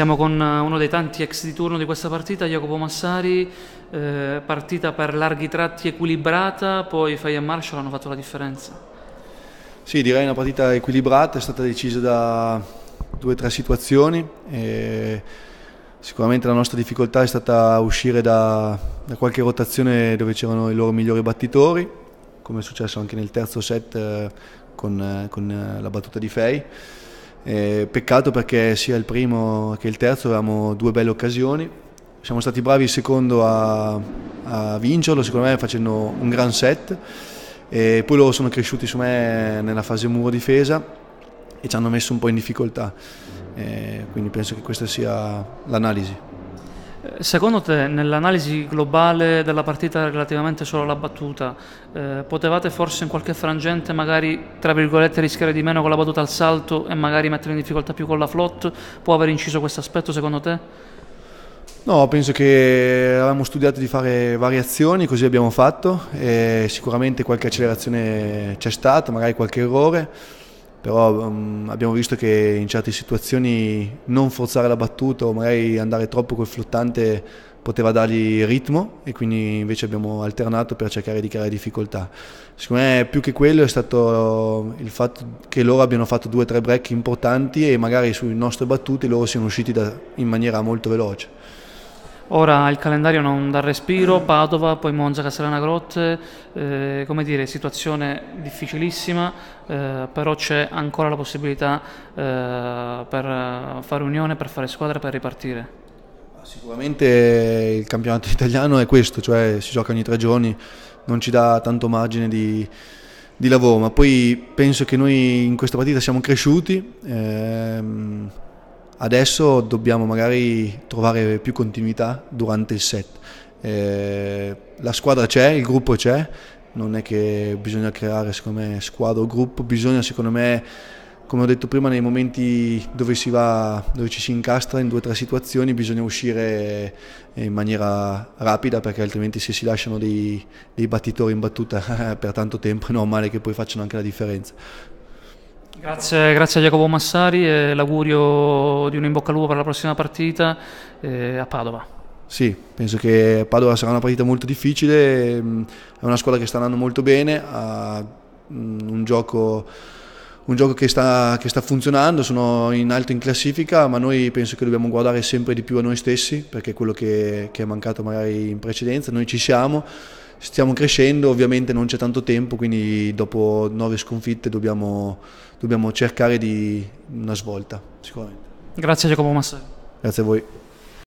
Siamo con eh, uno dei tanti ex di turno di questa partita, Jacopo Massari, eh, partita per larghi tratti equilibrata, poi Fai e Marshall hanno fatto la differenza. Sì, direi una partita equilibrata, è stata decisa da due o tre situazioni. sicuramente la nostra difficoltà è stata uscire da, da qualche rotazione dove c'erano i loro migliori battitori, come è successo anche nel terzo set eh, con, eh, con eh, la battuta di Fei. Eh, peccato perché sia il primo che il terzo avevamo due belle occasioni. Siamo stati bravi il secondo a, a vincerlo, secondo me facendo un gran set. E poi loro sono cresciuti su me nella fase muro difesa e ci hanno messo un po' in difficoltà. Eh, quindi penso che questa sia l'analisi. Eh, secondo te, nell'analisi globale della partita relativamente solo alla battuta, eh, potevate forse in qualche frangente magari, tra virgolette, rischiare di meno con la battuta al salto e magari mettere in difficoltà più con la float? Può aver inciso questo aspetto secondo te? No, penso che avevamo studiato di fare variazioni, così abbiamo fatto, sicuramente qualche accelerazione c'è stata, magari qualche errore però um, abbiamo visto che in certe situazioni non forzare la battuta o magari andare troppo col flottante poteva dargli ritmo e quindi invece abbiamo alternato per cercare di creare difficoltà. Secondo me più che quello è stato il fatto che loro abbiano fatto due o tre break importanti e magari sulle nostre battute loro siano usciti da, in maniera molto veloce. Ora il calendario non dà respiro, Padova, poi Monza, Castellana Grotte, eh, come dire, situazione difficilissima, eh, però c'è ancora la possibilità eh, per fare unione, per fare squadra, per ripartire. Sicuramente il campionato italiano è questo, cioè si gioca ogni tre giorni, non ci dà tanto margine di, di lavoro, ma poi penso che noi in questa partita siamo cresciuti. Ehm, Adesso dobbiamo magari trovare più continuità durante il set. Eh, la squadra c'è, il gruppo c'è, non è che bisogna creare secondo me squadra o gruppo, bisogna secondo me, come ho detto prima, nei momenti dove, si va, dove ci si incastra in due o tre situazioni bisogna uscire eh, in maniera rapida perché altrimenti se si lasciano dei, dei battitori in battuta per tanto tempo è normale che poi facciano anche la differenza. Grazie, grazie a Jacopo Massari e l'augurio di un in bocca al lupo per la prossima partita eh, a Padova. Sì, penso che Padova sarà una partita molto difficile, mm, è una squadra che sta andando molto bene, ha mm, un gioco un gioco che sta, che sta, funzionando, sono in alto in classifica, ma noi penso che dobbiamo guardare sempre di più a noi stessi, perché è quello che, che, è mancato magari in precedenza, noi ci siamo, stiamo crescendo, ovviamente non c'è tanto tempo, quindi dopo nove sconfitte dobbiamo, dobbiamo cercare di una svolta, sicuramente. Grazie Giacomo Massa. Grazie a voi.